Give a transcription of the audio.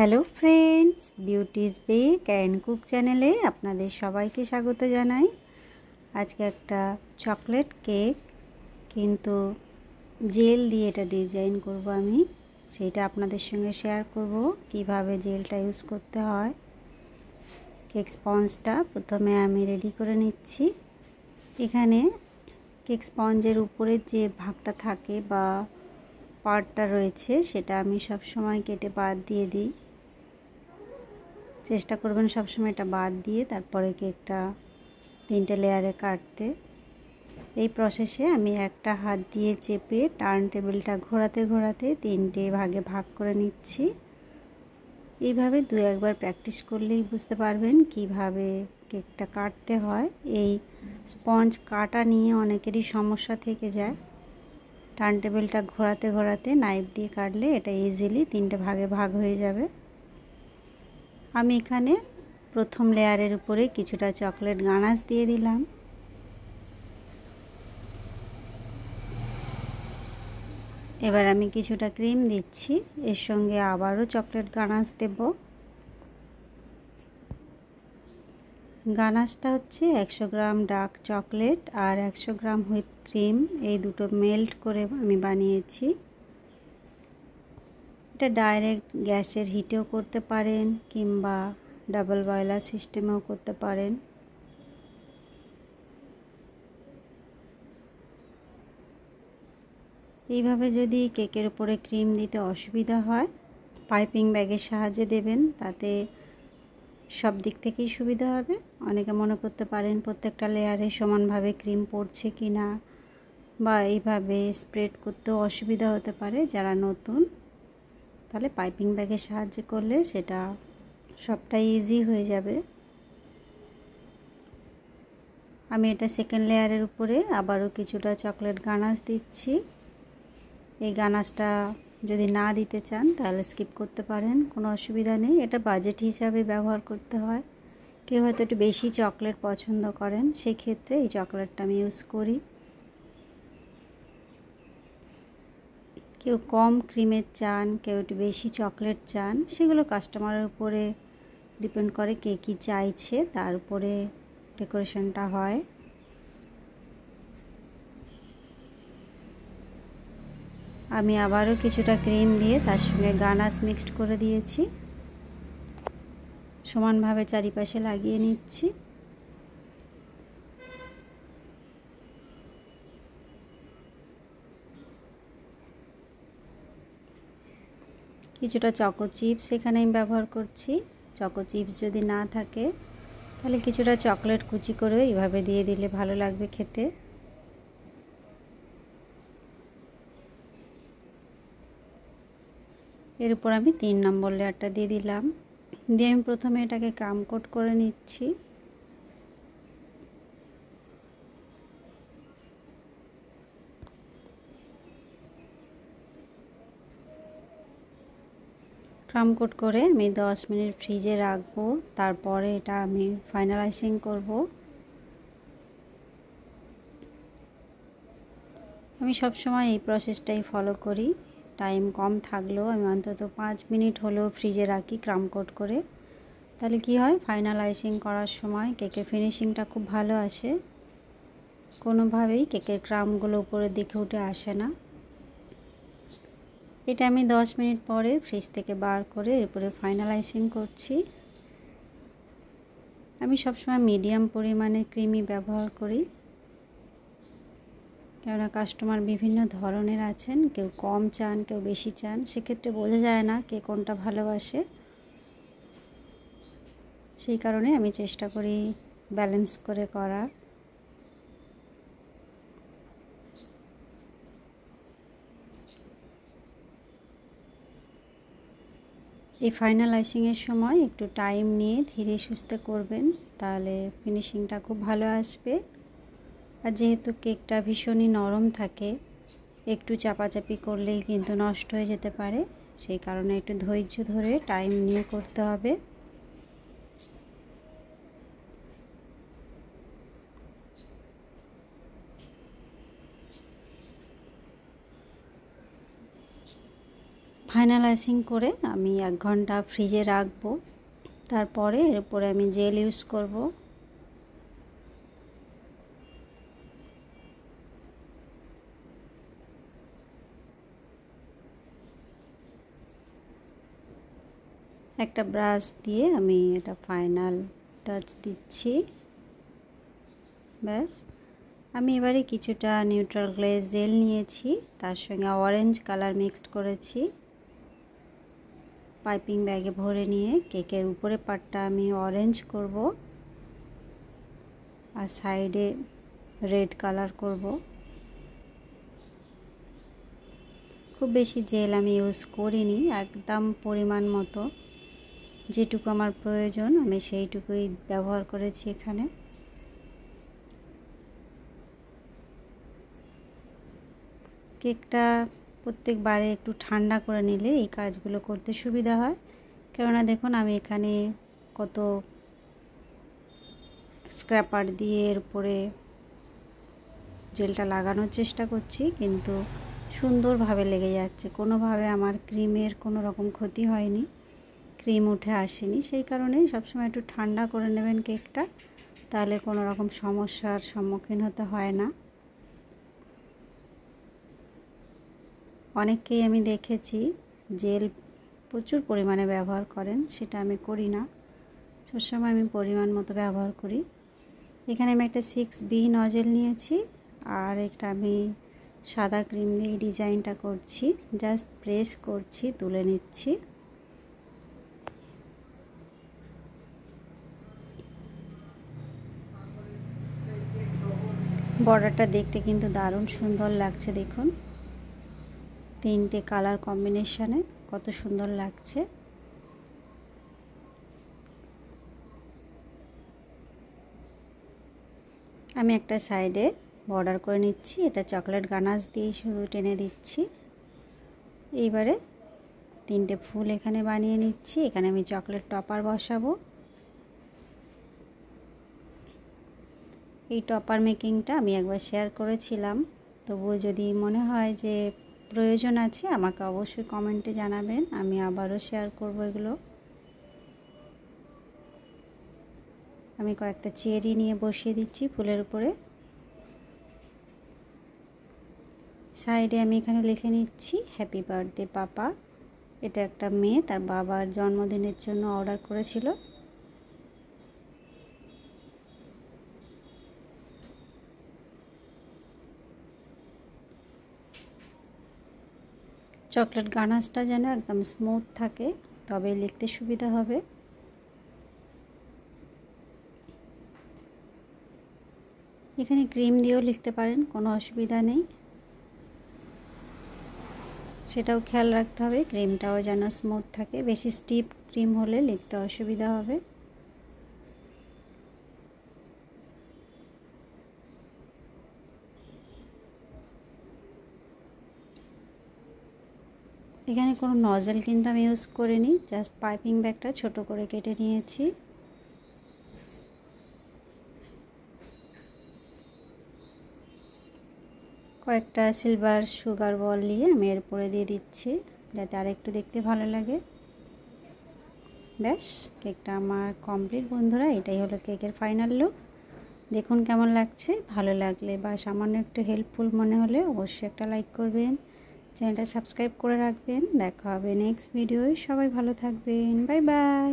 hello friends Beauty's bake and cook চ্যানেলে আপনাদের সবাইকে স্বাগত জানাই আজকে একটা চকলেট কেক কিন্তু জেল দিয়ে এটা ডিজাইন করব আমি সেটা আপনাদের সঙ্গে শেয়ার করব কিভাবে জেলটা ইউজ করতে হয় কেক স্পঞ্জটা প্রথমে আমি রেডি করে নিচ্ছি এখানে কেক স্পঞ্জের উপরে যে ভাগটা থাকে বা পার্টটা রয়েছে সেটা আমি সব সময় কেটে বাদ দিয়ে দিই চেষ্টা করবেন সবসময় এটা বাদ দিয়ে তারপরে কেকটা তিনটে লেয়ারে কাটতে এই প্রসেসে আমি একটা হাত দিয়ে চেপে টার্ন টেবিলটা ঘোরাতে ঘোরাতে তিনটে ভাগে ভাগ করে নিচ্ছি এইভাবে দু একবার প্র্যাকটিস করলেই বুঝতে পারবেন কিভাবে কেকটা কাটতে হয় এই স্পঞ্জ কাটা নিয়ে অনেকেরই সমস্যা থেকে যায় টার্ন টেবিলটা ঘোরাতে ঘোরাতে নাইফ দিয়ে কাটলে এটা ইজিলি তিনটে ভাগে ভাগ হয়ে যাবে আমি এখানে প্রথম লেয়ারের উপরে কিছুটা চকলেট গানাস দিয়ে দিলাম এবার আমি কিছুটা ক্রিম দিচ্ছি এর সঙ্গে আবারও চকলেট গানাস দেব গানাসটা হচ্ছে একশো গ্রাম ডার্ক চকলেট আর একশো গ্রাম হুইপ ক্রিম এই দুটো মেল্ট করে আমি বানিয়েছি এটা ডাইরেক্ট গ্যাসের হিটেও করতে পারেন কিংবা ডাবল বয়লার সিস্টেমেও করতে পারেন এইভাবে যদি কেকের উপরে ক্রিম দিতে অসুবিধা হয় পাইপিং ব্যাগের সাহায্যে দেবেন তাতে সব দিক থেকেই সুবিধা হবে অনেকে মনে করতে পারেন প্রত্যেকটা লেয়ারে সমানভাবে ক্রিম পড়ছে কি না বা এইভাবে স্প্রেড করতেও অসুবিধা হতে পারে যারা নতুন তাহলে পাইপিং ব্যাগের সাহায্যে করলে সেটা সবটা ইজি হয়ে যাবে আমি এটা সেকেন্ড লেয়ারের উপরে আবারও কিছুটা চকলেট গানাস দিচ্ছি এই গানাসটা যদি না দিতে চান তাহলে স্কিপ করতে পারেন কোনো অসুবিধা নেই এটা বাজেট হিসাবে ব্যবহার করতে হয় কেউ হয়তো একটু বেশি চকলেট পছন্দ করেন সেক্ষেত্রে এই চকলেটটা আমি ইউজ করি কেউ কম ক্রিমের চান কেউ একটু বেশি চকলেট চান সেগুলো কাস্টমারের উপরে ডিপেন্ড করে কে কী চাইছে তার উপরে ডেকোরেশনটা হয় আমি আবারও কিছুটা ক্রিম দিয়ে তার সঙ্গে গানাস মিক্সড করে দিয়েছি সমানভাবে চারিপাশে লাগিয়ে নিচ্ছি কিছুটা চকো চিপস এখানে আমি ব্যবহার করছি চকো চিপস যদি না থাকে তাহলে কিছুটা চকলেট কুচি করে এইভাবে দিয়ে দিলে ভালো লাগবে খেতে এর উপর আমি তিন নম্বর লেয়ারটা দিয়ে দিলাম দিয়ে আমি প্রথমে এটাকে কামকোট করে নিচ্ছি ক্রাম কোট করে আমি দশ মিনিট ফ্রিজে রাখবো তারপরে এটা আমি ফাইনালাইজিং করব আমি সব সময় এই প্রসেসটাই ফলো করি টাইম কম থাকলেও আমি অন্তত পাঁচ মিনিট হলেও ফ্রিজে রাখি ক্রাম কোট করে তাহলে কি হয় ফাইনালাইজিং করার সময় কেকের ফিনিশিংটা খুব ভালো আসে কোনোভাবেই কেকের ক্রামগুলো উপরের দিকে উঠে আসে না এটা আমি 10 মিনিট পরে ফ্রিজ থেকে বার করে এরপরে ফাইনালাইজিং করছি আমি সবসময় মিডিয়াম পরিমাণে ক্রিমি ব্যবহার করি কেননা কাস্টমার বিভিন্ন ধরনের আছেন কেউ কম চান কেউ বেশি চান সেক্ষেত্রে বোঝা যায় না কে কোনটা ভালোবাসে সেই কারণে আমি চেষ্টা করি ব্যালেন্স করে করার এই ফাইনাল আইসিংয়ের সময় একটু টাইম নিয়ে ধীরে সুস্থে করবেন তাহলে ফিনিশিংটা খুব ভালো আসবে আর যেহেতু কেকটা ভীষণই নরম থাকে একটু চাপাচাপি করলেই কিন্তু নষ্ট হয়ে যেতে পারে সেই কারণে একটু ধৈর্য ধরে টাইম নিয়ে করতে হবে ফাইনালাইসিং করে আমি এক ঘন্টা ফ্রিজে রাখবো তারপরে এর উপরে আমি জেল ইউজ করব একটা ব্রাশ দিয়ে আমি এটা ফাইনাল টাচ দিচ্ছি ব্যাস আমি এবারে কিছুটা নিউট্রাল গ্লেজ জেল নিয়েছি তার সঙ্গে অরেঞ্জ কালার মিক্সড করেছি পাইপিং ব্যাগে ভরে নিয়ে কেকের উপরে পাটটা আমি অরেঞ্জ করব আর সাইডে রেড কালার করব খুব বেশি জেল আমি ইউজ করিনি একদম পরিমাণ মতো যেটুকু আমার প্রয়োজন আমি সেইটুকুই ব্যবহার করেছি এখানে কেকটা প্রত্যেকবারে একটু ঠান্ডা করে নিলে এই কাজগুলো করতে সুবিধা হয় কেননা দেখুন আমি এখানে কত স্ক্র্যাপার দিয়ে এর উপরে জেলটা লাগানোর চেষ্টা করছি কিন্তু সুন্দরভাবে লেগে যাচ্ছে কোনোভাবে আমার ক্রিমের কোনো রকম ক্ষতি হয়নি ক্রিম উঠে আসেনি সেই কারণেই সবসময় একটু ঠান্ডা করে নেবেন কেকটা তাহলে কোনো রকম সমস্যার সম্মুখীন হতে হয় না অনেককেই আমি দেখেছি জেল প্রচুর পরিমাণে ব্যবহার করেন সেটা আমি করি না সবসময় আমি পরিমাণ মতো ব্যবহার করি এখানে আমি একটা সিক্স বি নজেল নিয়েছি আর একটা আমি সাদা ক্রিম দিয়ে ডিজাইনটা করছি জাস্ট প্রেস করছি তুলে নিচ্ছি বর্ডারটা দেখতে কিন্তু দারুণ সুন্দর লাগছে দেখুন তিনটে কালার কম্বিনেশানে কত সুন্দর লাগছে আমি একটা সাইডে বর্ডার করে নিচ্ছি এটা চকলেট গানাজ দিয়ে শুধু টেনে দিচ্ছি এইবারে তিনটে ফুল এখানে বানিয়ে নিচ্ছি এখানে আমি চকলেট টপার বসাবো এই টপার মেকিংটা আমি একবার শেয়ার করেছিলাম তবুও যদি মনে হয় যে প্রয়োজন আছে আমাকে অবশ্যই কমেন্টে জানাবেন আমি আবারও শেয়ার করব এগুলো আমি কয়েকটা চেরি নিয়ে বসিয়ে দিচ্ছি ফুলের উপরে সাইডে আমি এখানে লিখে নিচ্ছি হ্যাপি বার্থডে পাপা এটা একটা মেয়ে তার বাবার জন্মদিনের জন্য অর্ডার করেছিল চকলেট গানাসটা যেন একদম স্মুথ থাকে তবে লিখতে সুবিধা হবে এখানে ক্রিম দিয়েও লিখতে পারেন কোনো অসুবিধা নেই সেটাও খেয়াল রাখতে হবে ক্রিমটাও যেন স্মুথ থাকে বেশি স্টিপ ক্রিম হলে লিখতে অসুবিধা হবে এখানে কোনো নজেল কিন্তু আমি ইউজ করিনি জাস্ট পাইপিং ব্যাগটা ছোট করে কেটে নিয়েছি কয়েকটা সিলভার সুগার বল নিয়ে আমি এরপরে দিয়ে দিচ্ছি যাতে আর একটু দেখতে ভালো লাগে ব্যাস কেকটা আমার কমপ্লিট বন্ধুরা এটাই হলো কেকের ফাইনাল লুক দেখুন কেমন লাগছে ভালো লাগলে বা সামান্য একটু হেল্পফুল মনে হলে অবশ্যই একটা লাইক করবেন চ্যানেলটা সাবস্ক্রাইব করে রাখবেন দেখা হবে নেক্সট ভিডিওয় সবাই ভালো থাকবেন বাই বাই